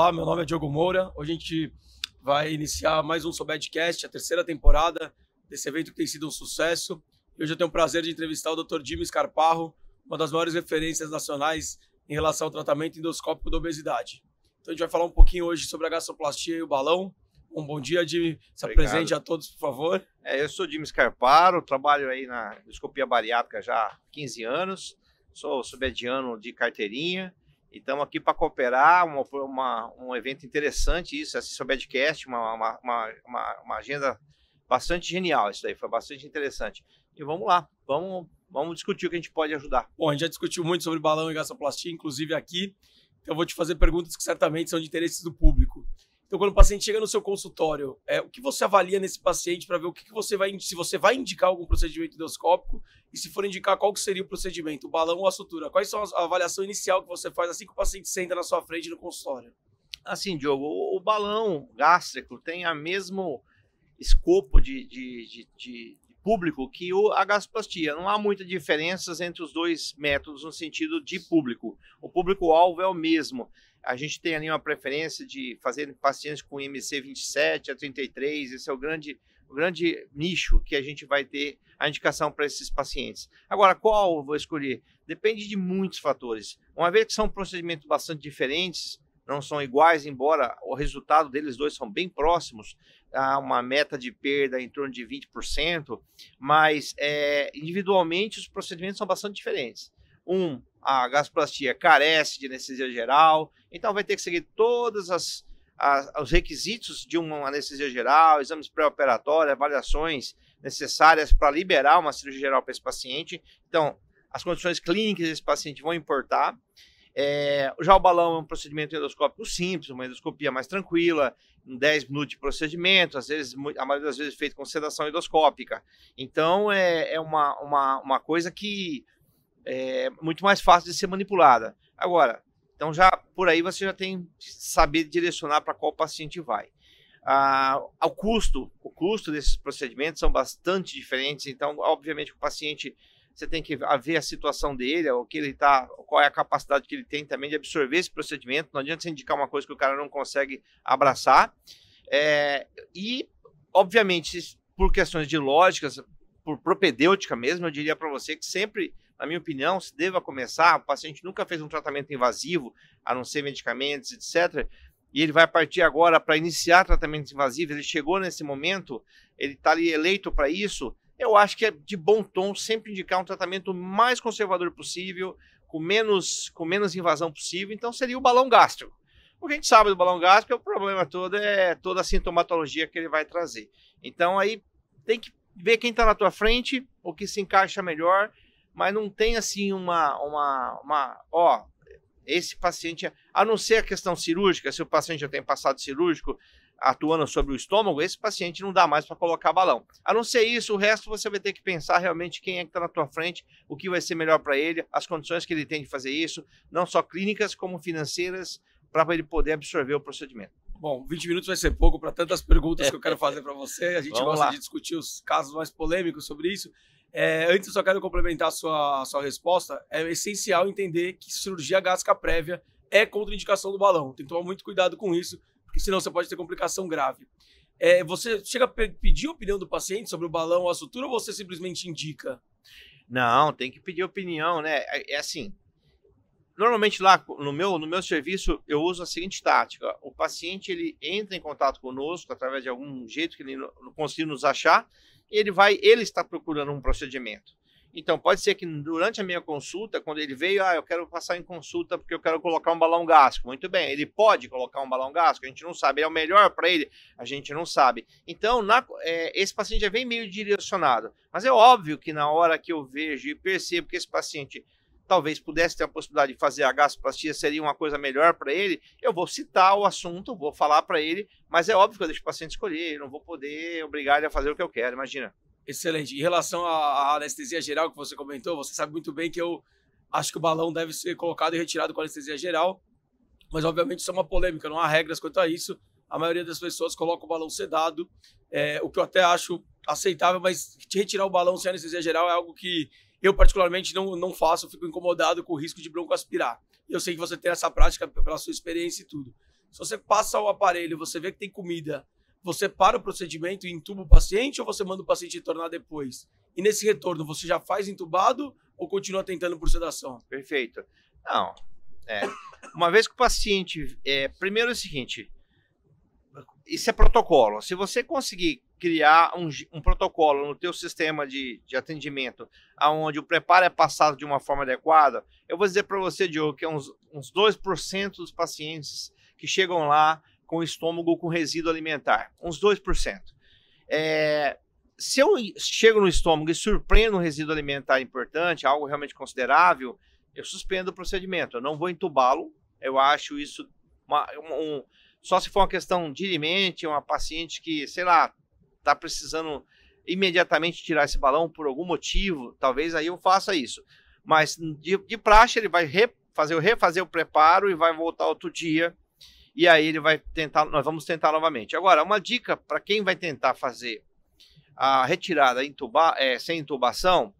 Olá, meu nome é Diogo Moura. Hoje a gente vai iniciar mais um Sobedcast, a terceira temporada desse evento que tem sido um sucesso. hoje eu tenho o prazer de entrevistar o Dr. Jimmy Scarparro, uma das maiores referências nacionais em relação ao tratamento endoscópico da obesidade. Então a gente vai falar um pouquinho hoje sobre a gastroplastia e o balão. Um bom dia, Jimmy. Se Obrigado. apresente a todos, por favor. É, eu sou Jimmy Scarparo, trabalho aí na endoscopia bariátrica já há 15 anos, sou subediano de carteirinha e estamos aqui para cooperar, uma, uma, um evento interessante isso, esse assim, seu podcast, uma, uma, uma, uma agenda bastante genial isso daí, foi bastante interessante. E vamos lá, vamos, vamos discutir o que a gente pode ajudar. Bom, a gente já discutiu muito sobre balão e gastroplastia, inclusive aqui. Então, eu vou te fazer perguntas que certamente são de interesse do público. Então, quando o paciente chega no seu consultório, é, o que você avalia nesse paciente para ver o que, que, você vai se você vai indicar algum procedimento endoscópico e se for indicar qual seria o procedimento, o balão ou a sutura? Quais são a avaliação inicial que você faz assim que o paciente senta na sua frente no consultório? Assim, Diogo, o, o balão gástrico tem a mesmo escopo de, de, de, de público que o, a gastroplastia. Não há muitas diferenças entre os dois métodos no sentido de público. O público-alvo é o mesmo. A gente tem ali uma preferência de fazer pacientes com MC27 a 33, esse é o grande, o grande nicho que a gente vai ter a indicação para esses pacientes. Agora, qual eu vou escolher? Depende de muitos fatores. Uma vez que são procedimentos bastante diferentes, não são iguais, embora o resultado deles dois são bem próximos, há uma meta de perda em torno de 20%, mas é, individualmente os procedimentos são bastante diferentes. Um a gastroplastia carece de anestesia geral, então vai ter que seguir todas as, as os requisitos de uma anestesia geral, exames pré-operatórios, avaliações necessárias para liberar uma cirurgia geral para esse paciente. Então, as condições clínicas desse paciente vão importar. É, já o balão é um procedimento endoscópico simples, uma endoscopia mais tranquila, em 10 minutos de procedimento, às vezes, a maioria das vezes feito com sedação endoscópica. Então, é, é uma, uma, uma coisa que é, muito mais fácil de ser manipulada. Agora, então já por aí você já tem saber direcionar para qual paciente vai. Ah, ao custo, o custo desses procedimentos são bastante diferentes. Então, obviamente, o paciente você tem que ver a situação dele, o que ele tá, qual é a capacidade que ele tem também de absorver esse procedimento. Não adianta você indicar uma coisa que o cara não consegue abraçar. É, e, obviamente, por questões de lógicas, por propedêutica mesmo, eu diria para você que sempre na minha opinião, se deva começar. O paciente nunca fez um tratamento invasivo, a não ser medicamentos, etc. E ele vai partir agora para iniciar tratamentos invasivos. Ele chegou nesse momento, ele está ali eleito para isso. Eu acho que é de bom tom sempre indicar um tratamento mais conservador possível, com menos, com menos invasão possível. Então seria o balão gástrico. O que a gente sabe do balão gástrico é o problema todo, é toda a sintomatologia que ele vai trazer. Então aí tem que ver quem está na tua frente, o que se encaixa melhor mas não tem assim uma, uma, uma ó, esse paciente, é, a não ser a questão cirúrgica, se o paciente já tem passado cirúrgico atuando sobre o estômago, esse paciente não dá mais para colocar balão. A não ser isso, o resto você vai ter que pensar realmente quem é que está na tua frente, o que vai ser melhor para ele, as condições que ele tem de fazer isso, não só clínicas como financeiras, para ele poder absorver o procedimento. Bom, 20 minutos vai ser pouco para tantas perguntas é. que eu quero fazer para você. A gente Vamos gosta lá. de discutir os casos mais polêmicos sobre isso. É, antes, eu só quero complementar a sua, a sua resposta. É essencial entender que cirurgia gástrica prévia é contraindicação do balão. Tem que tomar muito cuidado com isso, porque senão você pode ter complicação grave. É, você chega a pedir a opinião do paciente sobre o balão ou a sutura ou você simplesmente indica? Não, tem que pedir opinião, né? É, é assim. Normalmente lá no meu, no meu serviço eu uso a seguinte tática: o paciente ele entra em contato conosco através de algum jeito que ele não consiga nos achar ele vai, ele está procurando um procedimento. Então, pode ser que durante a minha consulta, quando ele veio, ah, eu quero passar em consulta porque eu quero colocar um balão gástrico. Muito bem, ele pode colocar um balão gástrico, a gente não sabe. É o melhor para ele? A gente não sabe. Então, na, é, esse paciente já vem meio direcionado. Mas é óbvio que na hora que eu vejo e percebo que esse paciente talvez pudesse ter a possibilidade de fazer a gastroplastia, seria uma coisa melhor para ele, eu vou citar o assunto, vou falar para ele, mas é óbvio que eu deixo o paciente escolher, eu não vou poder obrigar ele a fazer o que eu quero, imagina. Excelente. Em relação à anestesia geral que você comentou, você sabe muito bem que eu acho que o balão deve ser colocado e retirado com anestesia geral, mas obviamente isso é uma polêmica, não há regras quanto a isso. A maioria das pessoas coloca o balão sedado, é, o que eu até acho aceitável, mas retirar o balão sem anestesia geral é algo que eu, particularmente, não, não faço, fico incomodado com o risco de broncoaspirar. Eu sei que você tem essa prática pela sua experiência e tudo. Se você passa o aparelho, você vê que tem comida, você para o procedimento e entuba o paciente ou você manda o paciente retornar depois? E nesse retorno, você já faz entubado ou continua tentando por sedação? Perfeito. Não. É. Uma vez que o paciente. É, primeiro é o seguinte: isso é protocolo. Se você conseguir criar um, um, protocolo no teu sistema de, de atendimento, aonde o preparo é passado de uma forma adequada, eu vou dizer para você, Diogo, que é uns, uns 2% dos pacientes que chegam lá com estômago com resíduo alimentar, uns 2%. É, se eu chego no estômago e surpreendo um resíduo alimentar importante, algo realmente considerável, eu suspendo o procedimento, eu não vou entubá-lo, eu acho isso uma, um, só se for uma questão de mente, uma paciente que, sei lá, tá precisando imediatamente tirar esse balão por algum motivo, talvez aí eu faça isso. Mas de, de praxe ele vai re, fazer, refazer o preparo e vai voltar outro dia. E aí ele vai tentar, nós vamos tentar novamente. Agora, uma dica para quem vai tentar fazer a retirada intuba, é, sem intubação,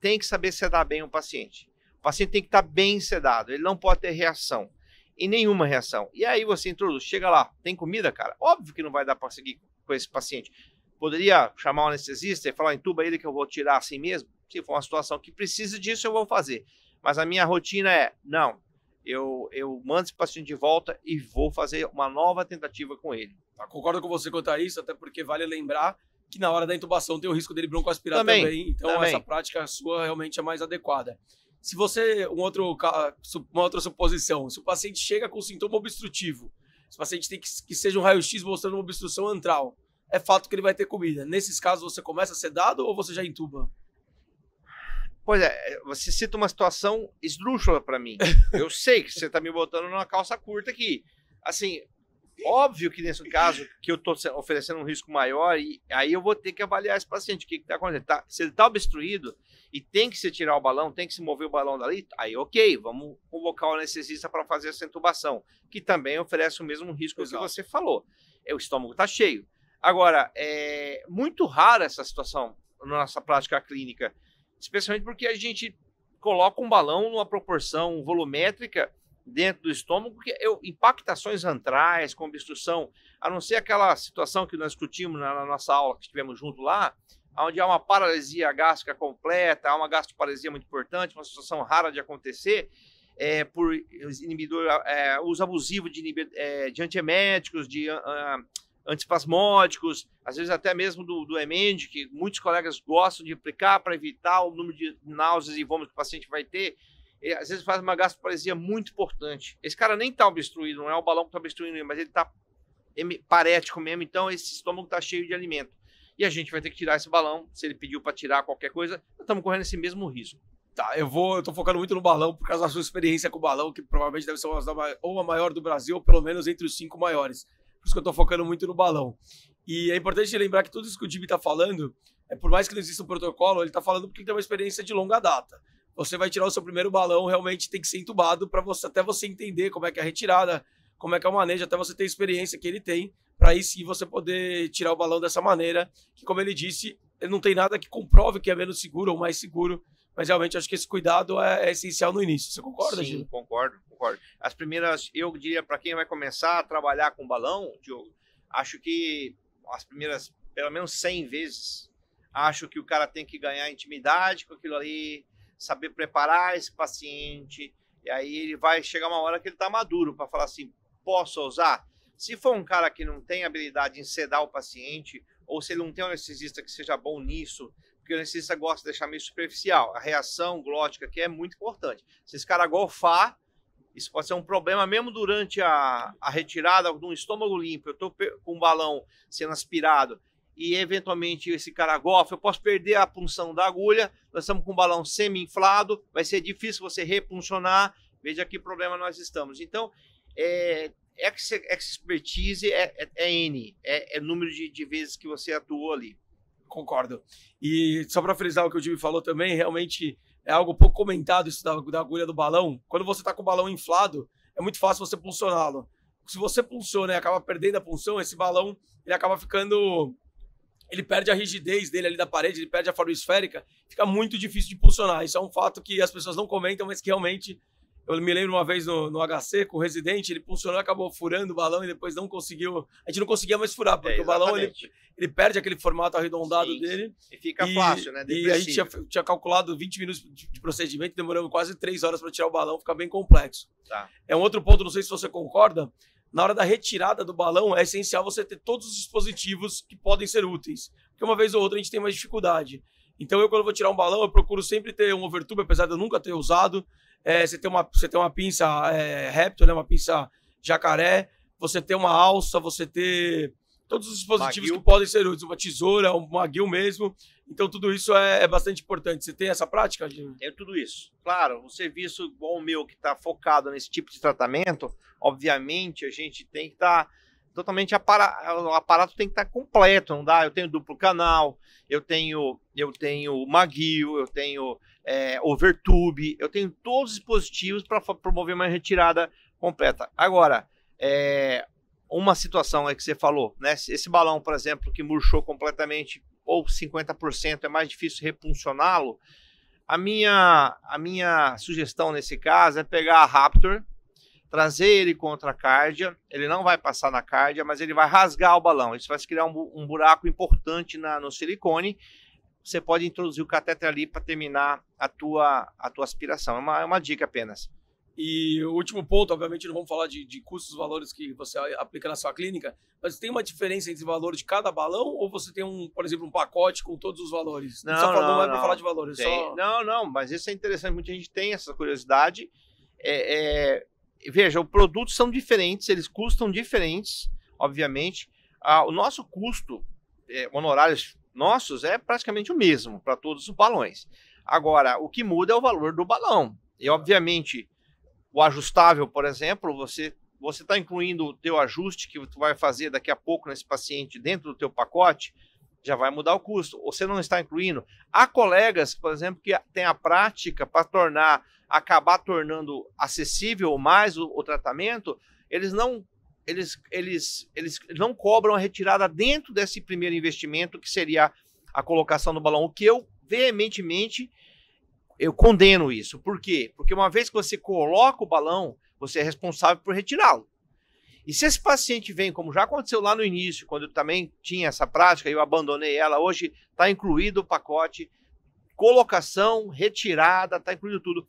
tem que saber sedar bem o paciente. O paciente tem que estar tá bem sedado, ele não pode ter reação. E nenhuma reação. E aí você introduz, chega lá, tem comida, cara? Óbvio que não vai dar para seguir com esse paciente? Poderia chamar um anestesista e falar, entuba ele que eu vou tirar assim mesmo? Se for uma situação que precisa disso, eu vou fazer. Mas a minha rotina é, não, eu, eu mando esse paciente de volta e vou fazer uma nova tentativa com ele. Tá, concordo com você quanto a isso, até porque vale lembrar que na hora da intubação tem o risco dele broncoaspirar também. também então também. essa prática sua realmente é mais adequada. Se você, um outro, uma outra suposição, se o paciente chega com sintoma obstrutivo, se o paciente tem que, que seja um raio-x mostrando uma obstrução antral, é fato que ele vai ter comida. Nesses casos, você começa sedado ou você já entuba? Pois é, é você cita uma situação esdrúxula para mim. Eu sei que você está me botando numa calça curta aqui. Assim, óbvio que nesse caso que eu estou oferecendo um risco maior, e aí eu vou ter que avaliar esse paciente, o que está acontecendo. Tá, se ele está obstruído, e tem que se tirar o balão, tem que se mover o balão dali, aí ok, vamos convocar o anestesista para fazer essa intubação, que também oferece o mesmo risco Exato. que você falou. É, o estômago está cheio. Agora, é muito rara essa situação na nossa prática clínica, especialmente porque a gente coloca um balão numa proporção volumétrica dentro do estômago, que eu, impactações antrais, com obstrução, a não ser aquela situação que nós discutimos na, na nossa aula que estivemos junto lá, onde há uma paralisia gástrica completa, há uma gastroparesia muito importante, uma situação rara de acontecer, é, por inibidor, é, uso abusivo de, é, de antieméticos, de uh, ah, ah, antipasmódicos, às vezes até mesmo do, do EMEND, que muitos colegas gostam de aplicar para evitar o número de náuseas e vômitos que o paciente vai ter. E, às vezes faz uma gastroparesia muito importante. Esse cara nem está obstruído, não é o balão que está obstruindo, mas ele está parético mesmo, então esse estômago está cheio de alimento e a gente vai ter que tirar esse balão. Se ele pediu para tirar qualquer coisa, nós estamos correndo esse mesmo risco. Tá, eu vou, eu tô focando muito no balão por causa da sua experiência com o balão, que provavelmente deve ser uma, ou a maior do Brasil, ou pelo menos entre os cinco maiores. Por isso que eu tô focando muito no balão. E é importante lembrar que tudo isso que o Dibi tá falando, é por mais que não exista um protocolo, ele tá falando porque ele tem uma experiência de longa data. Você vai tirar o seu primeiro balão, realmente tem que ser entubado para você até você entender como é que é a retirada, como é que é o manejo, até você ter a experiência que ele tem, para isso e você poder tirar o balão dessa maneira, que como ele disse, não tem nada que comprove que é menos seguro ou mais seguro, mas realmente acho que esse cuidado é, é essencial no início. Você concorda, Sim, Gil? concordo, concordo. As primeiras, eu diria para quem vai começar a trabalhar com balão, Diogo, acho que as primeiras, pelo menos 100 vezes, acho que o cara tem que ganhar intimidade com aquilo ali, saber preparar esse paciente, e aí ele vai chegar uma hora que ele está maduro para falar assim, posso usar? Se for um cara que não tem habilidade em sedar o paciente, ou se ele não tem um anestesista que seja bom nisso, porque o anestesista gosta de deixar meio superficial, a reação glótica que é muito importante. Se esse cara golfar, isso pode ser um problema mesmo durante a, a retirada de um estômago limpo. Eu estou com um balão sendo aspirado e eventualmente esse cara golfa, eu posso perder a punção da agulha. Nós estamos com um balão semi-inflado, vai ser difícil você repuncionar. Veja que problema nós estamos. Então, é, é é expertise é, é, é N, é, é número de, de vezes que você atuou ali. Concordo. E só para frisar o que o Jimmy falou também, realmente é algo pouco comentado isso da, da agulha do balão. Quando você está com o balão inflado, é muito fácil você pulsioná lo Se você pulsiona e acaba perdendo a punção. esse balão ele acaba ficando ele perde a rigidez dele ali da parede, ele perde a forma esférica, fica muito difícil de pulsionar. Isso é um fato que as pessoas não comentam, mas que realmente eu me lembro uma vez no, no HC com o residente, ele funcionou, acabou furando o balão e depois não conseguiu. A gente não conseguia mais furar, é, porque é, o balão ele, ele perde aquele formato arredondado Sim, dele. E fica e, fácil, né? Depressivo. E a gente tinha, tinha, calculado 20 minutos de procedimento, demoramos quase 3 horas para tirar o balão, fica bem complexo. Tá. É um outro ponto, não sei se você concorda. Na hora da retirada do balão, é essencial você ter todos os dispositivos que podem ser úteis. Porque uma vez ou outra a gente tem mais dificuldade. Então, eu, quando vou tirar um balão, eu procuro sempre ter um overtube, apesar de eu nunca ter usado é, você, tem uma, você tem uma pinça é, réptil, né? uma pinça jacaré, você tem uma alça, você tem todos os dispositivos Maguil. que podem ser úteis, uma tesoura, um maguil mesmo. Então, tudo isso é, é bastante importante. Você tem essa prática, gente? Tenho tudo isso. Claro, um serviço igual o meu, que está focado nesse tipo de tratamento, obviamente a gente tem que estar. Tá totalmente aparato, o aparato tem que estar tá completo, não dá? Eu tenho duplo canal, eu tenho eu tenho Maguio, eu tenho é, Overtube, eu tenho todos os dispositivos para promover uma retirada completa. Agora, é, uma situação é que você falou, né? Esse balão, por exemplo, que murchou completamente ou 50%, é mais difícil repuncioná-lo. A minha, a minha sugestão nesse caso é pegar a Raptor, trazer ele contra a cárdia, ele não vai passar na cárdia, mas ele vai rasgar o balão. Isso vai criar um, um buraco importante na, no silicone. Você pode introduzir o cateter ali para terminar a tua, a tua aspiração. É uma, é uma dica apenas. E o último ponto, obviamente, não vamos falar de, de custos, valores que você aplica na sua clínica, mas tem uma diferença entre o valor de cada balão ou você tem um, por exemplo, um pacote com todos os valores? Não, não, não, não vai não. falar de valores. só... Não, não, mas isso é interessante. Muita gente tem essa curiosidade. É, é, veja, os produtos são diferentes, eles custam diferentes, obviamente. Ah, o nosso custo, é, honorários nossos, é praticamente o mesmo para todos os balões. Agora, o que muda é o valor do balão. E, obviamente, o ajustável, por exemplo, você você está incluindo o teu ajuste que tu vai fazer daqui a pouco nesse paciente dentro do teu pacote, já vai mudar o custo. Você não está incluindo. Há colegas, por exemplo, que têm a prática para tornar, acabar tornando acessível mais o, o tratamento, eles não eles, eles, eles não cobram a retirada dentro desse primeiro investimento, que seria a colocação do balão. O que eu veementemente eu condeno isso. Por quê? Porque uma vez que você coloca o balão, você é responsável por retirá-lo. E se esse paciente vem, como já aconteceu lá no início, quando eu também tinha essa prática e eu abandonei ela, hoje está incluído o pacote colocação, retirada, está incluído tudo.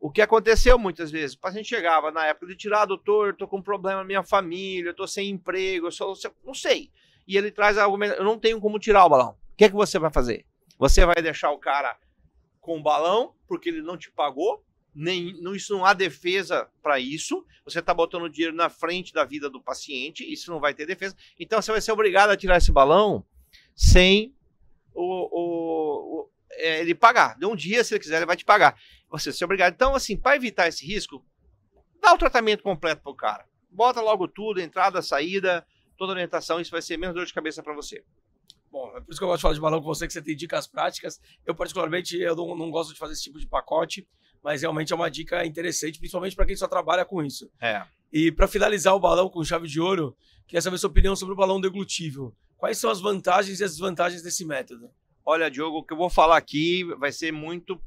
O que aconteceu muitas vezes, o paciente chegava na época de tirar, ah, doutor, estou com um problema na minha família, eu estou sem emprego, eu sou, não sei. E ele traz algo, eu não tenho como tirar o balão. O que é que você vai fazer? Você vai deixar o cara com o balão, porque ele não te pagou, nem, não, isso não há defesa para isso. Você está botando dinheiro na frente da vida do paciente, isso não vai ter defesa. Então você vai ser obrigado a tirar esse balão sem o, o, o é, ele pagar. De um dia, se ele quiser, ele vai te pagar. Você vai ser obrigado. Então, assim, para evitar esse risco, dá o tratamento completo pro cara. Bota logo tudo, entrada, saída, toda orientação, isso vai ser menos dor de cabeça para você. Bom, é por isso que eu gosto de falar de balão com você, que você tem dicas práticas. Eu, particularmente, eu não, não gosto de fazer esse tipo de pacote mas realmente é uma dica interessante, principalmente para quem só trabalha com isso. É. E para finalizar o balão com chave de ouro, queria saber sua opinião sobre o balão deglutível. Quais são as vantagens e as desvantagens desse método? Olha, Diogo, o que eu vou falar aqui vai ser muito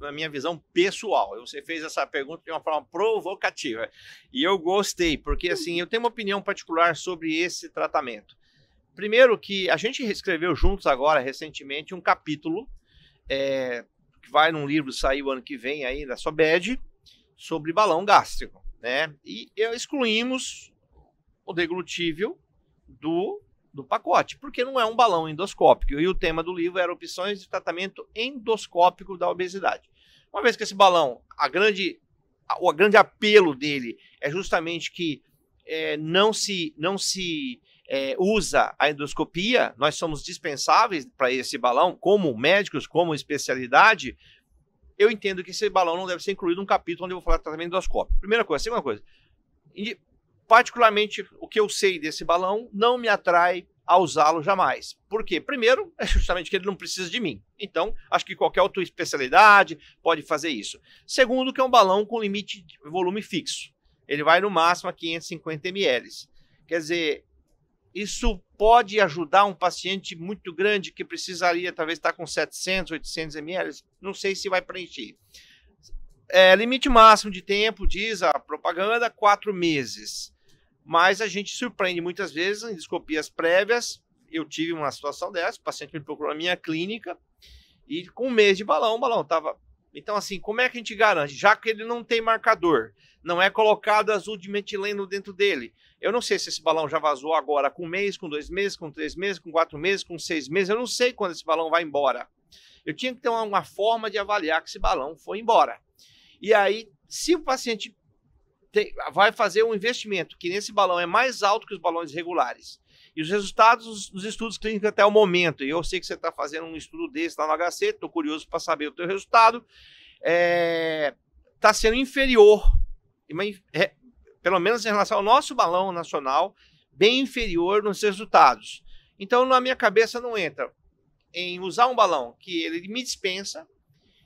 da minha visão pessoal. Você fez essa pergunta de uma forma provocativa. E eu gostei, porque assim, eu tenho uma opinião particular sobre esse tratamento. Primeiro que a gente escreveu juntos agora, recentemente, um capítulo é, que vai num livro sair o ano que vem aí da SOBED sobre balão gástrico, né? E excluímos o deglutível do, do pacote, porque não é um balão endoscópico. E o tema do livro era opções de tratamento endoscópico da obesidade. Uma vez que esse balão, a grande, o grande apelo dele é justamente que é, não se, não se é, usa a endoscopia, nós somos dispensáveis para esse balão, como médicos, como especialidade, eu entendo que esse balão não deve ser incluído num capítulo onde eu vou falar de tratamento endoscópico. Primeira coisa. Segunda coisa, e, particularmente o que eu sei desse balão não me atrai a usá-lo jamais. Por quê? Primeiro, é justamente que ele não precisa de mim. Então, acho que qualquer outra especialidade pode fazer isso. Segundo, que é um balão com limite de volume fixo. Ele vai no máximo a 550 ml. Quer dizer, isso pode ajudar um paciente muito grande que precisaria talvez estar com 700, 800 ml, não sei se vai preencher. É, limite máximo de tempo, diz a propaganda, quatro meses. Mas a gente surpreende muitas vezes em endoscopias prévias. Eu tive uma situação dessa, o paciente me procurou na minha clínica e com um mês de balão, o balão estava então, assim, como é que a gente garante? Já que ele não tem marcador, não é colocado azul de metileno dentro dele, eu não sei se esse balão já vazou agora com um mês, com dois meses, com três meses, com quatro meses, com seis meses. Eu não sei quando esse balão vai embora. Eu tinha que ter uma, forma de avaliar que esse balão foi embora. E aí, se o paciente tem, vai fazer um investimento que nesse balão é mais alto que os balões regulares, e os resultados dos estudos clínicos até o momento, e eu sei que você está fazendo um estudo desse lá no HC, estou curioso para saber o teu resultado, está é, tá sendo inferior, pelo menos em relação ao nosso balão nacional, bem inferior nos resultados. Então, na minha cabeça não entra em usar um balão que ele me dispensa.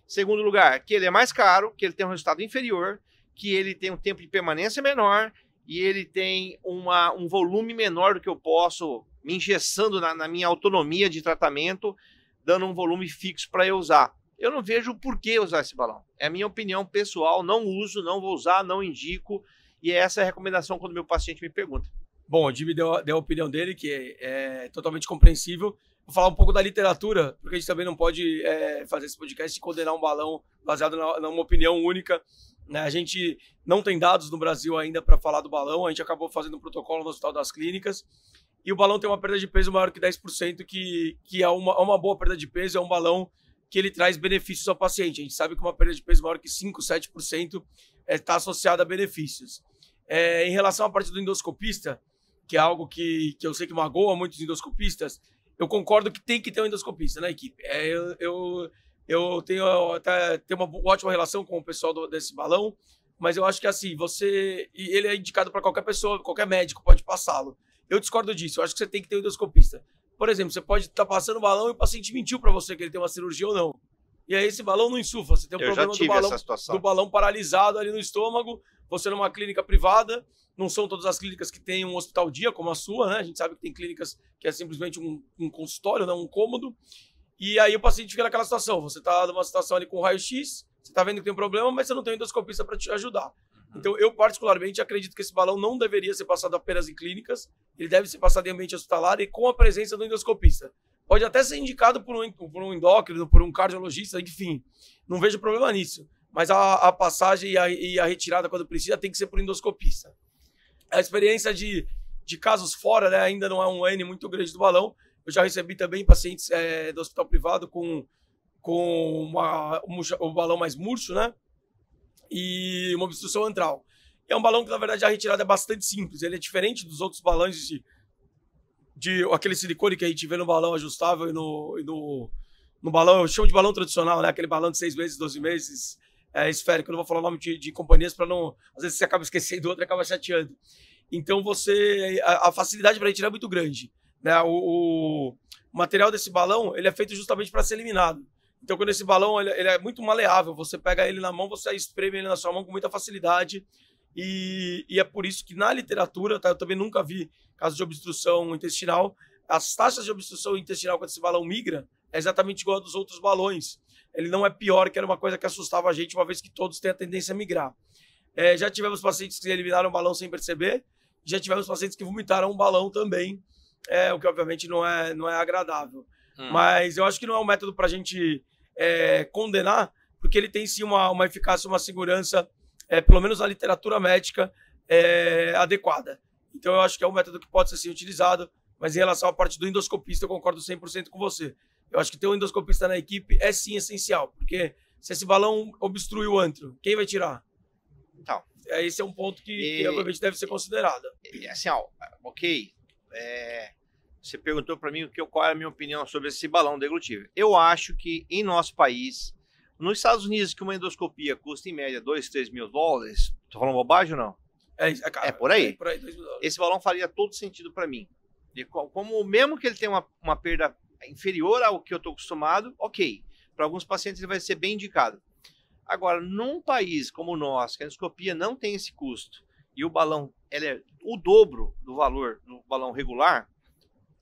Segundo lugar, que ele é mais caro, que ele tem um resultado inferior, que ele tem um tempo de permanência menor e ele tem uma, um volume menor do que eu posso, me engessando na, na minha autonomia de tratamento, dando um volume fixo para eu usar. Eu não vejo por que usar esse balão. É a minha opinião pessoal, não uso, não vou usar, não indico e essa é a recomendação quando meu paciente me pergunta. Bom, o Jimmy deu, deu a opinião dele, que é, é totalmente compreensível. Vou falar um pouco da literatura, porque a gente também não pode é, fazer esse podcast e condenar um balão baseado na, numa opinião única. Né? A gente não tem dados no Brasil ainda para falar do balão, a gente acabou fazendo um protocolo no Hospital das Clínicas. E o balão tem uma perda de peso maior que 10%, que, que é uma, é uma boa perda de peso, é um balão que ele traz benefícios ao paciente. A gente sabe que uma perda de peso maior que 5, 7% está é, tá associada a benefícios. É, em relação à parte do endoscopista, que é algo que, que eu sei que magoa muitos endoscopistas, eu concordo que tem que ter um endoscopista na equipe. É, eu, eu, eu, tenho até tenho uma ótima relação com o pessoal do, desse balão, mas eu acho que assim, você. Ele é indicado para qualquer pessoa, qualquer médico pode passá-lo. Eu discordo disso, eu acho que você tem que ter um endoscopista. Por exemplo, você pode estar tá passando o balão e o paciente mentiu para você que ele tem uma cirurgia ou não. E aí esse balão não insufa, você tem um eu problema do balão, do balão paralisado ali no estômago, você numa clínica privada, não são todas as clínicas que têm um hospital dia, como a sua, né? A gente sabe que tem clínicas que é simplesmente um, um consultório, não um cômodo. E aí o paciente fica naquela situação. Você está numa situação ali com raio-x, você está vendo que tem um problema, mas você não tem um endoscopista para te ajudar. Uhum. Então, eu particularmente acredito que esse balão não deveria ser passado apenas em clínicas, ele deve ser passado em ambiente hospitalar e com a presença do endoscopista. Pode até ser indicado por um, por um endócrino, por um cardiologista, enfim, não vejo problema nisso mas a, a passagem e a, e a, retirada quando precisa tem que ser por endoscopista. A experiência de, de casos fora, né, ainda não é um N muito grande do balão. Eu já recebi também pacientes é, do hospital privado com, com uma, um, um, balão mais murcho, né? E uma obstrução antral. É um balão que, na verdade, a retirada é bastante simples. Ele é diferente dos outros balões de, de aquele silicone que a gente vê no balão ajustável e no, e no, no balão, eu chamo de balão tradicional, né? Aquele balão de seis meses, 12 meses, é, esférico. Eu não vou falar o nome de, de companhias para não. Às vezes você acaba esquecendo outra acaba chateando. Então você. A, a facilidade para retirar é muito grande. Né? O, o, material desse balão ele é feito justamente para ser eliminado. Então, quando esse balão ele, ele, é muito maleável, você pega ele na mão, você espreme ele na sua mão com muita facilidade. E, e é por isso que na literatura, tá? eu também nunca vi casos de obstrução intestinal, as taxas de obstrução intestinal quando esse balão migra é exatamente igual a dos outros balões ele não é pior, que era uma coisa que assustava a gente, uma vez que todos têm a tendência a migrar. É, já tivemos pacientes que eliminaram um balão sem perceber, já tivemos pacientes que vomitaram um balão também, é, o que obviamente não é, não é agradável. Hum. Mas eu acho que não é um método para a gente é, condenar, porque ele tem sim uma, uma eficácia, uma segurança, é, pelo menos na literatura médica, é, adequada. Então eu acho que é um método que pode ser sim utilizado, mas em relação à parte do endoscopista, eu concordo 100% com você. Eu acho que ter um endoscopista na equipe é sim essencial, porque se esse balão obstrui o antro, quem vai tirar? Então. É, esse é um ponto que, e, que obviamente deve ser considerado. assim, ó, ok. É, você perguntou para mim o que, qual é a minha opinião sobre esse balão deglutível. Eu acho que em nosso país, nos Estados Unidos, que uma endoscopia custa em média 2, 3 mil dólares, tô falando bobagem ou não? É, é cara, é por aí. É por aí esse balão faria todo sentido para mim. E como mesmo que ele tenha uma, uma perda inferior ao que eu estou acostumado, ok. Para alguns pacientes ele vai ser bem indicado. Agora, num país como o nosso, que a endoscopia não tem esse custo e o balão é o dobro do valor do balão regular,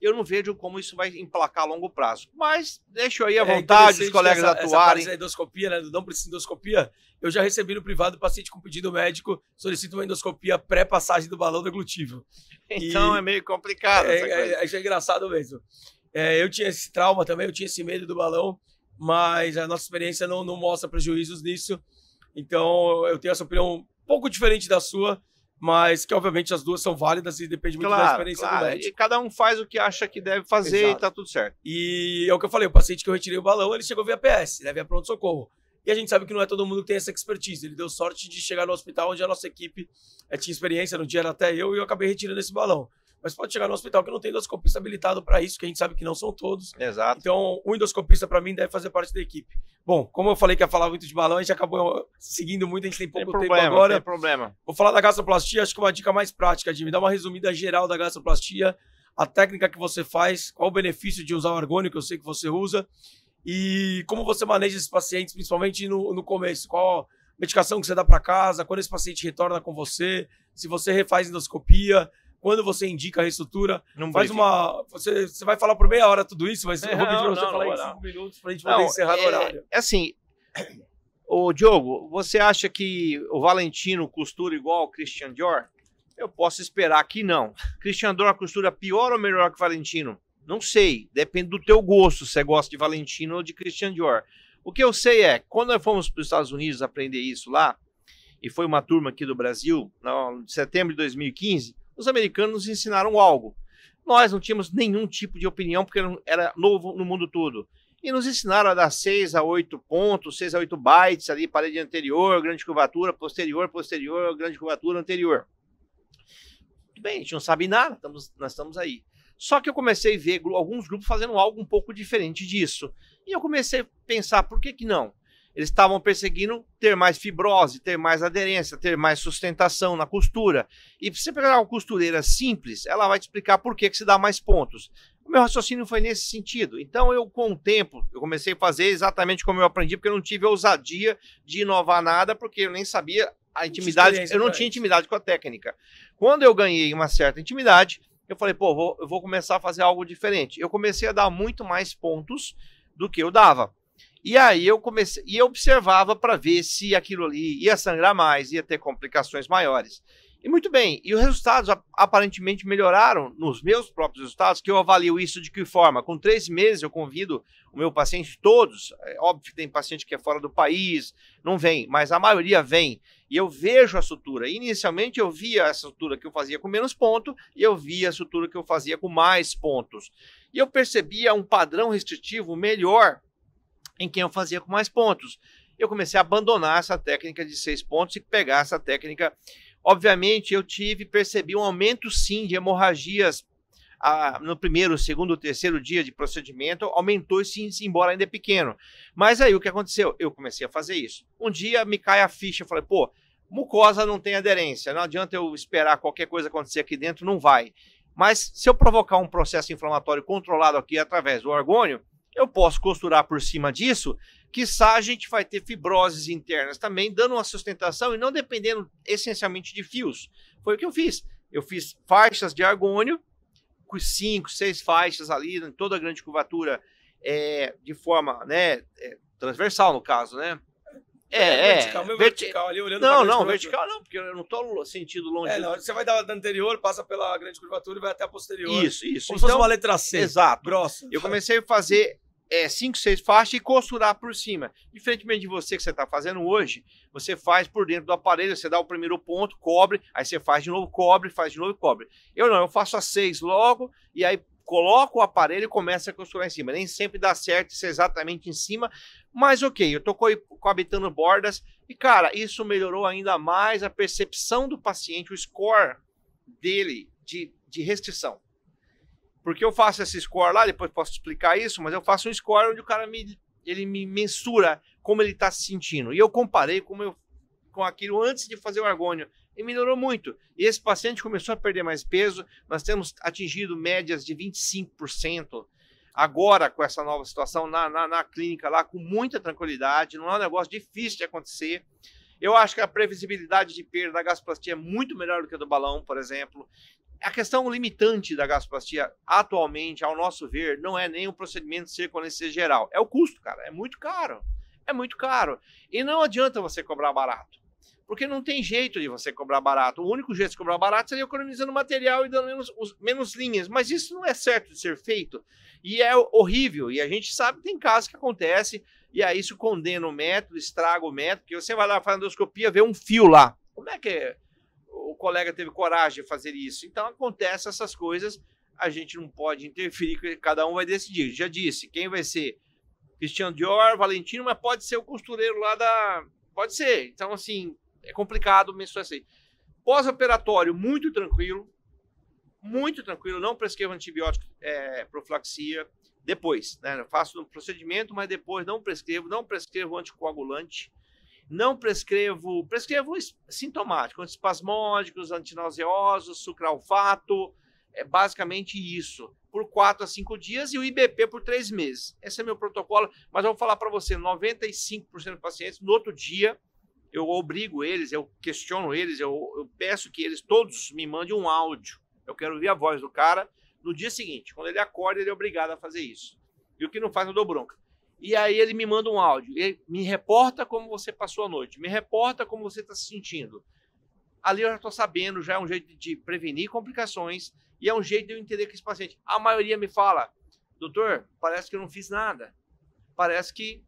eu não vejo como isso vai emplacar a longo prazo. Mas deixo aí à é vontade os colegas essa, atuarem. Essa endoscopia, né? Não precisa de endoscopia. Eu já recebi no privado paciente com pedido médico, solicito uma endoscopia pré-passagem do balão deglutivo. Então e é meio complicado. É, é, é, é, engraçado mesmo. É, eu tinha esse trauma também, eu tinha esse medo do balão, mas a nossa experiência não, não mostra prejuízos nisso. Então, eu tenho essa opinião um pouco diferente da sua, mas que obviamente as duas são válidas e depende muito claro, da experiência claro. do médico. E cada um faz o que acha que deve fazer Exato. e tá tudo certo. E é o que eu falei, o paciente que eu retirei o balão, ele chegou via PS, né, via pronto-socorro. E a gente sabe que não é todo mundo que tem essa expertise. Ele deu sorte de chegar no hospital onde a nossa equipe eh, tinha experiência, no dia era até eu, e eu acabei retirando esse balão mas pode chegar no hospital que não tem endoscopista habilitado para isso, que a gente sabe que não são todos. Exato. Então, o endoscopista, para mim, deve fazer parte da equipe. Bom, como eu falei que ia falar muito de balão, a gente acabou eh, seguindo muito, a gente tem pouco tem problema, tempo agora. Tem problema. Vou falar da gastroplastia, acho que uma dica mais prática, Jimmy. Dá uma resumida geral da gastroplastia, a técnica que você faz, qual o benefício de usar o argônio, que eu sei que você usa, e como você maneja esses pacientes, principalmente no, no começo. Qual medicação que você dá para casa, quando esse paciente retorna com você, se você refaz endoscopia, quando você indica a reestrutura, não faz uma. Você, você vai falar por meia hora tudo isso, mas é, eu vou pedir para você não, falar não, em cinco minutos para a gente poder encerrar é, horário. É assim. Ô, Diogo, você acha que o Valentino costura igual o Christian Dior? Eu posso esperar que não. Christian Dior é costura pior ou melhor que o Valentino? Não sei. Depende do teu gosto, se você gosta de Valentino ou de Christian Dior. O que eu sei é, quando nós fomos para os Estados Unidos aprender isso lá, e foi uma turma aqui do Brasil, em setembro de 2015, os americanos nos ensinaram algo. Nós não tínhamos nenhum tipo de opinião, porque era novo no mundo todo. E nos ensinaram a dar 6 a 8 pontos, 6 a 8 bytes ali, parede anterior, grande curvatura, posterior, posterior, grande curvatura, anterior. Muito bem, a gente não sabe nada, estamos, nós estamos aí. Só que eu comecei a ver alguns grupos fazendo algo um pouco diferente disso. E eu comecei a pensar, por que, que não? Eles estavam perseguindo ter mais fibrose, ter mais aderência, ter mais sustentação na costura. E se você pegar uma costureira simples, ela vai te explicar por que, que se dá mais pontos. O meu raciocínio foi nesse sentido. Então, eu, com o tempo, eu comecei a fazer exatamente como eu aprendi, porque eu não tive ousadia de inovar nada, porque eu nem sabia a intimidade. Eu não tinha intimidade com a técnica. Quando eu ganhei uma certa intimidade, eu falei, pô, vou, eu vou começar a fazer algo diferente. Eu comecei a dar muito mais pontos do que eu dava. E aí eu comecei e eu observava para ver se aquilo ali ia sangrar mais, ia ter complicações maiores. E muito bem, e os resultados aparentemente melhoraram nos meus próprios resultados, que eu avalio isso de que forma? Com três meses eu convido o meu paciente, todos, é óbvio que tem paciente que é fora do país, não vem, mas a maioria vem, e eu vejo a sutura. Inicialmente eu via a sutura que eu fazia com menos ponto, e eu via a sutura que eu fazia com mais pontos. E eu percebia um padrão restritivo melhor em quem eu fazia com mais pontos. Eu comecei a abandonar essa técnica de seis pontos e pegar essa técnica. Obviamente, eu tive, percebi um aumento sim de hemorragias ah, no primeiro, segundo, terceiro dia de procedimento, aumentou sim, embora ainda é pequeno. Mas aí o que aconteceu? Eu comecei a fazer isso. Um dia me cai a ficha, eu falei, pô, mucosa não tem aderência, não adianta eu esperar qualquer coisa acontecer aqui dentro, não vai. Mas se eu provocar um processo inflamatório controlado aqui através do argônio, eu posso costurar por cima disso, que a gente vai ter fibroses internas também, dando uma sustentação e não dependendo essencialmente de fios. Foi o que eu fiz. Eu fiz faixas de argônio, com cinco, seis faixas ali, em toda a grande curvatura, é, de forma né, é, transversal, no caso, né? É, é, é. Vertical, meu Verti... vertical ali, olhando Não, não, vertical não, porque eu não tô sentido longe. É, não, você vai da, anterior, passa pela grande curvatura e vai até a posterior. Isso, isso. Como então, se fosse então, uma letra C. Exato. Grossa. Eu comecei a fazer é, cinco, seis faixas e costurar por cima. Diferentemente de você que você está fazendo hoje, você faz por dentro do aparelho, você dá o primeiro ponto, cobre, aí você faz de novo, cobre, faz de novo, cobre. Eu não, eu faço as seis logo e aí coloca o aparelho e começa a costurar em cima. Nem sempre dá certo ser exatamente em cima, mas ok, eu tô coabitando bordas e, cara, isso melhorou ainda mais a percepção do paciente, o score dele de, de restrição. Porque eu faço esse score lá, depois posso explicar isso, mas eu faço um score onde o cara me, ele me mensura como ele está se sentindo. E eu comparei como eu, com aquilo antes de fazer o argônio e melhorou muito. E esse paciente começou a perder mais peso, nós temos atingido médias de 25%. Agora, com essa nova situação na, na, na clínica lá, com muita tranquilidade, não é um negócio difícil de acontecer. Eu acho que a previsibilidade de perda da gastroplastia é muito melhor do que a do balão, por exemplo. A questão limitante da gastroplastia, atualmente, ao nosso ver, não é nem o procedimento ser com anestesia geral. É o custo, cara. É muito caro. É muito caro. E não adianta você cobrar barato. Porque não tem jeito de você cobrar barato. O único jeito de cobrar barato seria economizando material e dando menos, menos linhas. Mas isso não é certo de ser feito. E é horrível. E a gente sabe que tem casos que acontece. E aí isso condena o método, estraga o método. Porque você vai lá fazer endoscopia, vê um fio lá. Como é que o colega teve coragem de fazer isso? Então acontece essas coisas. A gente não pode interferir, cada um vai decidir. Já disse, quem vai ser Cristiano Dior, Valentino, mas pode ser o costureiro lá da. Pode ser. Então, assim, é complicado isso é assim. Pós-operatório, muito tranquilo, muito tranquilo, não prescrevo antibiótico é, profilaxia depois, né? Eu faço um procedimento, mas depois não prescrevo, não prescrevo anticoagulante, não prescrevo, prescrevo sintomático, antispasmódicos, antinauseosos, sucralfato, é basicamente isso, por 4 a 5 dias e o IBP por 3 meses. Esse é meu protocolo, mas eu vou falar para você, 95% dos pacientes no outro dia eu obrigo eles, eu questiono eles, eu, eu, peço que eles todos me mandem um áudio. Eu quero ouvir a voz do cara no dia seguinte. Quando ele acorda, ele é obrigado a fazer isso. E o que não faz, eu dou bronca. E aí ele me manda um áudio. Ele me reporta como você passou a noite. Me reporta como você está se sentindo. Ali eu já estou sabendo, já é um jeito de prevenir complicações e é um jeito de eu entender que esse paciente. A maioria me fala, doutor, parece que eu não fiz nada. Parece que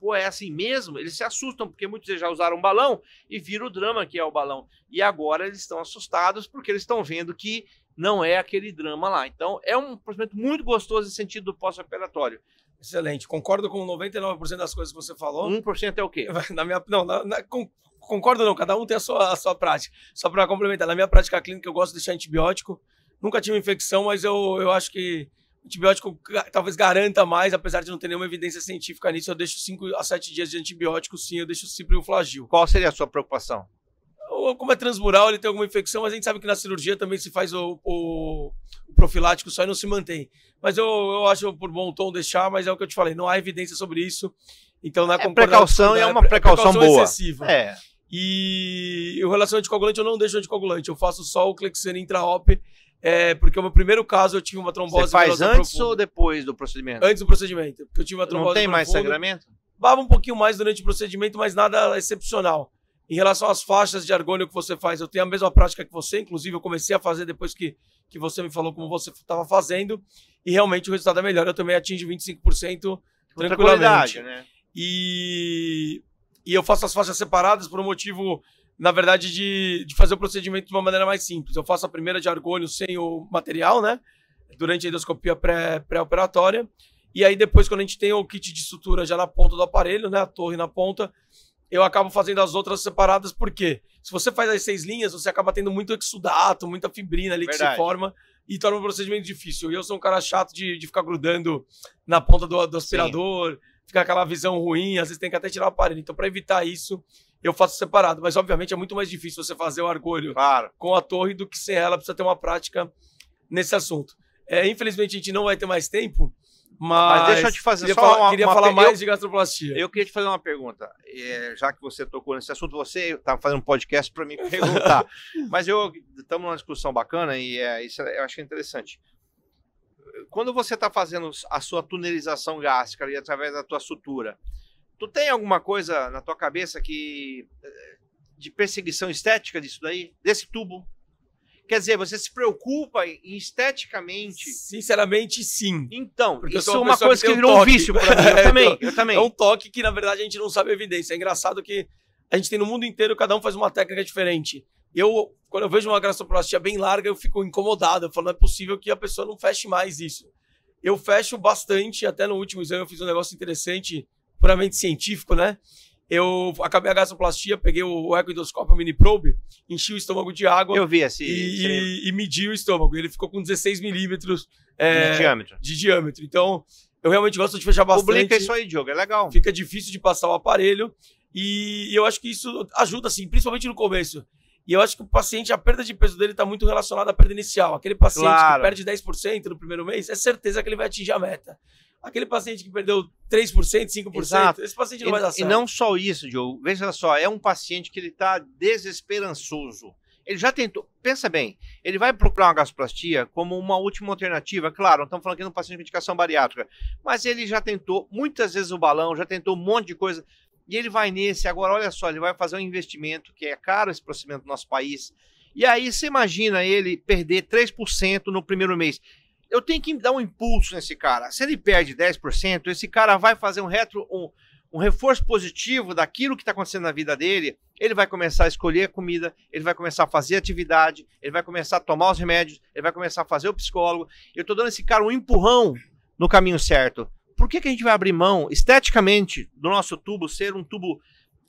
pô, é assim mesmo? Eles se assustam porque muitos já usaram um balão e viram o drama que é o balão. E agora eles estão assustados porque eles estão vendo que não é aquele drama lá. Então, é um procedimento muito gostoso nesse sentido do pós-operatório. Excelente. Concordo com 99% das coisas que você falou. 1% é o quê? Na minha, não, na, na, com, concordo não, cada um tem a sua, a sua prática. Só para complementar, na minha prática clínica eu gosto de deixar antibiótico. Nunca tive infecção, mas eu, eu acho que antibiótico talvez garanta mais, apesar de não ter nenhuma evidência científica nisso. Eu deixo 5 a 7 dias de antibiótico, sim, eu deixo sempre um flagil. Qual seria a sua preocupação? Como é transmural, ele tem alguma infecção, mas a gente sabe que na cirurgia também se faz o, o profilático só e não se mantém. Mas eu, eu acho por bom tom deixar, mas é o que eu te falei, não há evidência sobre isso. Então, na é, precaução é uma precaução, é precaução boa. excessiva. É. E o relação ao anticoagulante, eu não deixo anticoagulante, eu faço só o clexane intraop é, porque o meu primeiro caso eu tive uma trombose. Você faz antes profunda. ou depois do procedimento? Antes do procedimento, porque eu tive uma trombose. Não tem profunda. mais sangramento? Bava um pouquinho mais durante o procedimento, mas nada excepcional. Em relação às faixas de argônio que você faz, eu tenho a mesma prática que você, inclusive eu comecei a fazer depois que, que você me falou como você estava fazendo, e realmente o resultado é melhor. Eu também atingi 25% tranquilamente. Né? E, e eu faço as faixas separadas por um motivo na verdade, de, de fazer o procedimento de uma maneira mais simples. Eu faço a primeira de argônio sem o material, né? Durante a endoscopia pré-operatória. Pré e aí, depois, quando a gente tem o kit de sutura já na ponta do aparelho, né? A torre na ponta, eu acabo fazendo as outras separadas, porque se você faz as seis linhas, você acaba tendo muito exudato, muita fibrina ali Verdade. que se forma e torna um procedimento difícil. E eu sou um cara chato de, de ficar grudando na ponta do, do aspirador, Sim. ficar aquela visão ruim, às vezes tem que até tirar o aparelho. Então, para evitar isso, eu faço separado. Mas, obviamente, é muito mais difícil você fazer o argolho claro. com a torre do que sem ela. Precisa ter uma prática nesse assunto. É, infelizmente, a gente não vai ter mais tempo, mas... Mas deixa eu te fazer queria só falar, uma... Queria uma, falar uma, mais eu, de gastroplastia. Eu queria te fazer uma pergunta. É, já que você tocou nesse assunto, você estava tá fazendo um podcast para me perguntar. mas eu... Estamos numa discussão bacana e é, isso é, eu acho é interessante quando você está fazendo a sua tunelização gástrica ali através da tua sutura, Tu tem alguma coisa na tua cabeça que eh, de perseguição estética disso daí? Desse tubo? Quer dizer, você se preocupa esteticamente? Sinceramente, sim. Então, Porque isso é uma, uma coisa que, que virou um, vício para mim. Eu também, eu também. É um toque que, na verdade, a gente não sabe a evidência. É engraçado que a gente tem no mundo inteiro, cada um faz uma técnica diferente. Eu, quando eu vejo uma gastroplastia bem larga, eu fico incomodado. Eu falo, não é possível que a pessoa não feche mais isso. Eu fecho bastante, até no último exame eu fiz um negócio interessante puramente científico, né? Eu acabei a gastroplastia, peguei o ecoendoscópio mini probe, enchi o estômago de água. Eu vi assim. E, e, e medi o estômago. Ele ficou com 16 milímetros é, de, diâmetro. de diâmetro. Então, eu realmente gosto de fechar bastante. Publica isso aí, Diogo, é legal. Fica difícil de passar o aparelho. E eu acho que isso ajuda, assim, principalmente no começo. E eu acho que o paciente, a perda de peso dele está muito relacionada à perda inicial. Aquele paciente claro. que perde 10% no primeiro mês, é certeza que ele vai atingir a meta aquele paciente que perdeu 3%, 5%, Exato. esse paciente não e, vai dar certo. E não só isso, Diogo. Veja só, é um paciente que ele está desesperançoso. Ele já tentou. Pensa bem, ele vai procurar uma gastroplastia como uma última alternativa. Claro, estamos falando aqui de um paciente com indicação bariátrica. Mas ele já tentou muitas vezes o balão, já tentou um monte de coisa. E ele vai nesse. Agora, olha só, ele vai fazer um investimento, que é caro esse procedimento no nosso país. E aí você imagina ele perder 3% no primeiro mês eu tenho que dar um impulso nesse cara. Se ele perde 10%, esse cara vai fazer um retro, um, um reforço positivo daquilo que está acontecendo na vida dele. Ele vai começar a escolher a comida, ele vai começar a fazer atividade, ele vai começar a tomar os remédios, ele vai começar a fazer o psicólogo. Eu estou dando esse cara um empurrão no caminho certo. Por que, que a gente vai abrir mão esteticamente do nosso tubo ser um tubo?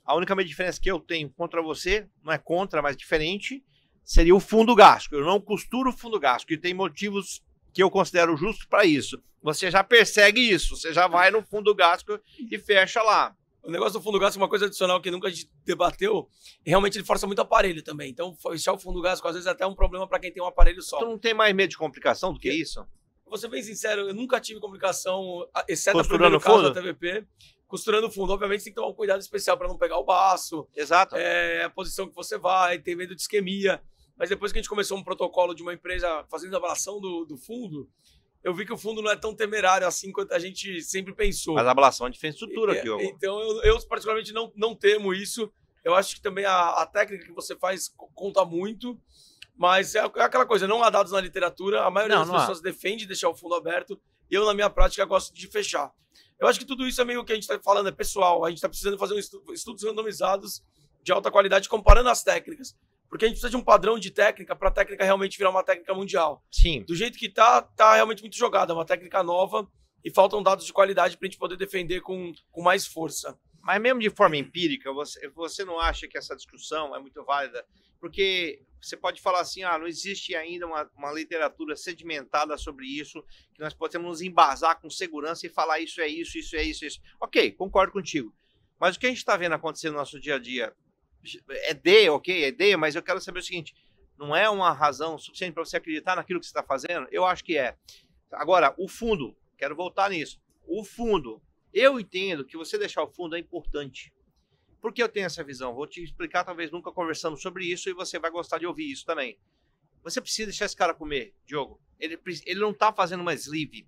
A única diferença que eu tenho contra você, não é contra, mas diferente, seria o fundo gástrico. Eu não costuro o fundo gástrico e tem motivos que eu considero justo para isso. Você já persegue isso, você já vai no fundo do gasto e fecha lá. O negócio do fundo gasto é uma coisa adicional que nunca a gente debateu. Realmente ele força muito aparelho também. Então, fechar o fundo gasto às vezes é até um problema para quem tem um aparelho só. Tu não tem mais medo de complicação do que isso? Você bem sincero, eu nunca tive complicação, exceto Costurando o primeiro fundo? caso da TVP. Costurando o fundo, obviamente, tem que tomar um cuidado especial para não pegar o baço. Exato. É, a posição que você vai, ter medo de isquemia. Mas depois que a gente começou um protocolo de uma empresa fazendo a avaliação do, do fundo, eu vi que o fundo não é tão temerário assim quanto a gente sempre pensou. Mas a ablação é de estrutura aqui, ó. Então, eu, eu, particularmente não, não temo isso. Eu acho que também a, a técnica que você faz conta muito, mas é, é, aquela coisa, não há dados na literatura, a maioria não, das não pessoas há. defende deixar o fundo aberto. Eu, na minha prática, gosto de fechar. Eu acho que tudo isso é meio que a gente está falando, é pessoal. A gente está precisando fazer um estudo, estudos randomizados de alta qualidade comparando as técnicas. Porque a gente precisa de um padrão de técnica para a técnica realmente virar uma técnica mundial. Sim. Do jeito que tá, tá realmente muito jogada, é uma técnica nova e faltam dados de qualidade para a gente poder defender com, com mais força. Mas mesmo de forma empírica, você, você não acha que essa discussão é muito válida? Porque você pode falar assim, ah, não existe ainda uma, uma literatura sedimentada sobre isso, que nós podemos nos embasar com segurança e falar isso é isso, isso é isso, isso. Ok, concordo contigo. Mas o que a gente está vendo acontecer no nosso dia a dia é D, ok, é D, mas eu quero saber o seguinte: não é uma razão suficiente para você acreditar naquilo que você está fazendo? Eu acho que é. Agora, o fundo, quero voltar nisso. O fundo, eu entendo que você deixar o fundo é importante. Por que eu tenho essa visão? Vou te explicar, talvez nunca conversamos sobre isso e você vai gostar de ouvir isso também. Você precisa deixar esse cara comer, Diogo. Ele, ele não está fazendo uma sleeve.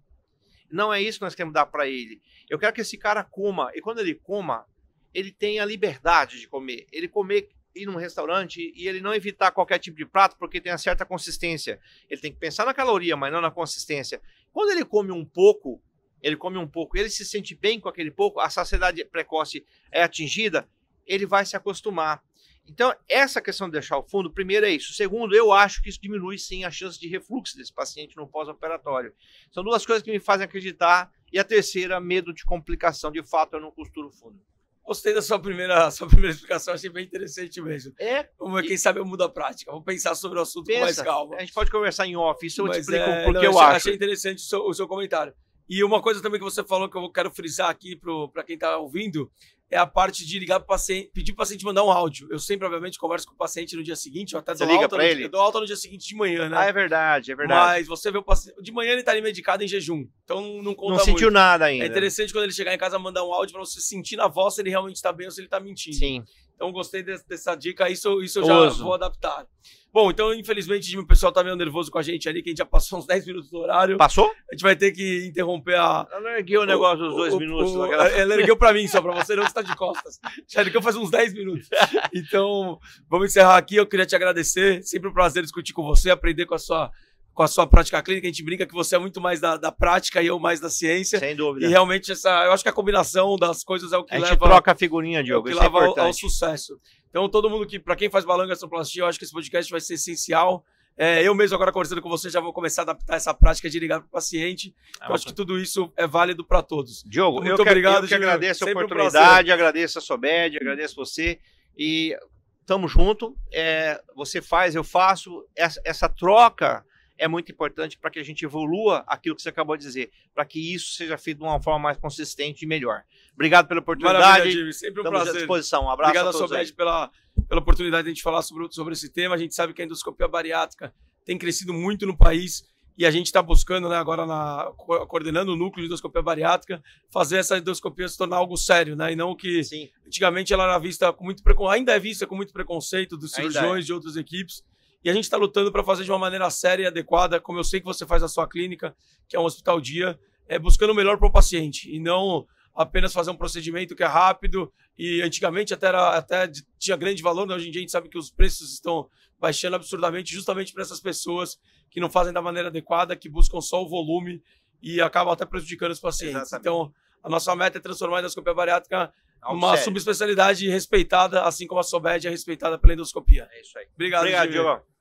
Não é isso que nós queremos dar para ele. Eu quero que esse cara coma. E quando ele coma, ele tem a liberdade de comer. Ele comer ir num restaurante e ele não evitar qualquer tipo de prato porque tem uma certa consistência. Ele tem que pensar na caloria, mas não na consistência. Quando ele come um pouco, ele come um pouco, ele se sente bem com aquele pouco, a saciedade precoce é atingida, ele vai se acostumar. Então, essa questão de deixar o fundo, primeiro é isso. Segundo, eu acho que isso diminui sim a chance de refluxo desse paciente no pós-operatório. São duas coisas que me fazem acreditar. E a terceira, medo de complicação. De fato, eu não costuro fundo. Gostei da sua primeira, sua primeira explicação, achei bem interessante mesmo. É. Como, é e... sabe eu mudo a prática. Vou pensar sobre o assunto Pensa, com mais calma. A gente pode conversar em off, isso eu te explico é, porque não, eu, eu acho. Achei interessante o seu, o seu comentário. E uma coisa também que você falou que eu quero frisar aqui para quem está ouvindo é a parte de ligar para o paciente, pedir para o paciente mandar um áudio. Eu sempre, obviamente, converso com o paciente no dia seguinte, ou até você dou liga alta, no, ele? Eu dou alta no dia seguinte de manhã, né? Ah, é verdade, é verdade. Mas você vê o paciente. De manhã ele está ali medicado em jejum. Então não conta. Não muito. sentiu nada ainda. É interessante quando ele chegar em casa mandar um áudio para você sentir na voz se ele realmente está bem ou se ele está mentindo. Sim. Então gostei dessa, dessa dica, isso, isso eu já Oso. vou adaptar. Bom, então infelizmente o pessoal tá meio nervoso com a gente ali, que a gente já passou uns 10 minutos do horário. Passou? A gente vai ter que interromper a... Ela ergueu o negócio dos dois o, minutos. Né? Ela ergueu para mim só, para você não, está de costas. Já ergueu faz uns 10 minutos. Então vamos encerrar aqui, eu queria te agradecer, sempre um prazer discutir com você, aprender com a sua com a sua prática clínica, a gente brinca que você é muito mais da, da prática e eu mais da ciência. Sem dúvida. E realmente essa, eu acho que a combinação das coisas é o que leva. A gente troca a figurinha, Diogo. É o que é leva é ao, ao, sucesso. Então, todo mundo que, para quem faz balão e gastroplastia, eu acho que esse podcast vai ser essencial. É, eu mesmo agora conversando com você já vou começar a adaptar essa prática de ligar para o paciente. eu então, ah, acho que tudo isso é válido para todos. Diogo, muito eu obrigado. eu que agradeço a oportunidade, um agradeço a Sobed, agradeço você e tamo junto. É, você faz, eu faço essa, essa troca é muito importante para que a gente evolua aquilo que você acabou de dizer, para que isso seja feito de uma forma mais consistente e melhor. Obrigado pela oportunidade. Maravilha, Jimmy. Sempre um prazer. à disposição. Um abraço Obrigado a todos. Obrigado, pela, pela oportunidade de a gente falar sobre, sobre esse tema. A gente sabe que a endoscopia bariátrica tem crescido muito no país e a gente está buscando né, agora na, coordenando o núcleo de endoscopia bariátrica fazer essa endoscopia se tornar algo sério, né? E não que Sim. antigamente ela era vista com muito preconceito, ainda é vista com muito preconceito dos é. cirurgiões é. de outras equipes. E a gente está lutando para fazer de uma maneira séria e adequada, como eu sei que você faz na sua clínica, que é um hospital dia, é, buscando o melhor para o paciente e não apenas fazer um procedimento que é rápido e antigamente até, era, até tinha grande valor, né? hoje em dia a gente sabe que os preços estão baixando absurdamente justamente para essas pessoas que não fazem da maneira adequada, que buscam só o volume e acabam até prejudicando os pacientes. Exatamente. Então, a nossa meta é transformar a endoscopia bariátrica em uma sério. subespecialidade respeitada, assim como a SOBED é respeitada pela endoscopia. É isso aí. Obrigado, Obrigado